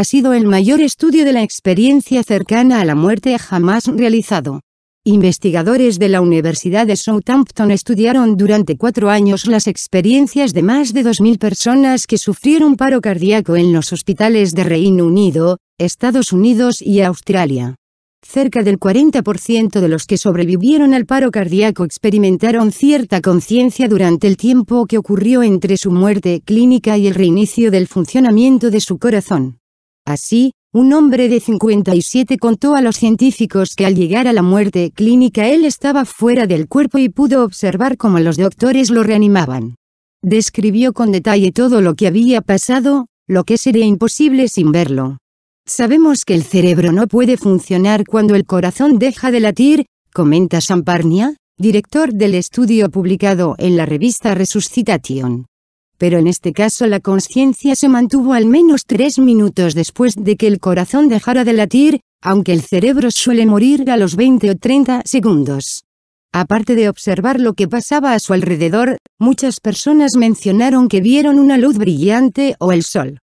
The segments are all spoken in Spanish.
ha sido el mayor estudio de la experiencia cercana a la muerte jamás realizado. Investigadores de la Universidad de Southampton estudiaron durante cuatro años las experiencias de más de 2.000 personas que sufrieron paro cardíaco en los hospitales de Reino Unido, Estados Unidos y Australia. Cerca del 40% de los que sobrevivieron al paro cardíaco experimentaron cierta conciencia durante el tiempo que ocurrió entre su muerte clínica y el reinicio del funcionamiento de su corazón. Así, un hombre de 57 contó a los científicos que al llegar a la muerte clínica él estaba fuera del cuerpo y pudo observar cómo los doctores lo reanimaban. Describió con detalle todo lo que había pasado, lo que sería imposible sin verlo. Sabemos que el cerebro no puede funcionar cuando el corazón deja de latir, comenta Samparnia, director del estudio publicado en la revista Resuscitation pero en este caso la conciencia se mantuvo al menos tres minutos después de que el corazón dejara de latir, aunque el cerebro suele morir a los 20 o 30 segundos. Aparte de observar lo que pasaba a su alrededor, muchas personas mencionaron que vieron una luz brillante o el sol.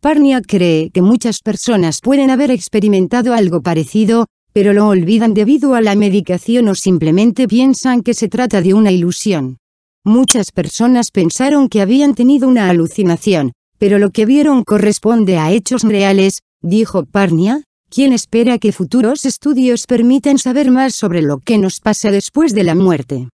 Parnia cree que muchas personas pueden haber experimentado algo parecido, pero lo olvidan debido a la medicación o simplemente piensan que se trata de una ilusión. Muchas personas pensaron que habían tenido una alucinación, pero lo que vieron corresponde a hechos reales, dijo Parnia, quien espera que futuros estudios permitan saber más sobre lo que nos pasa después de la muerte.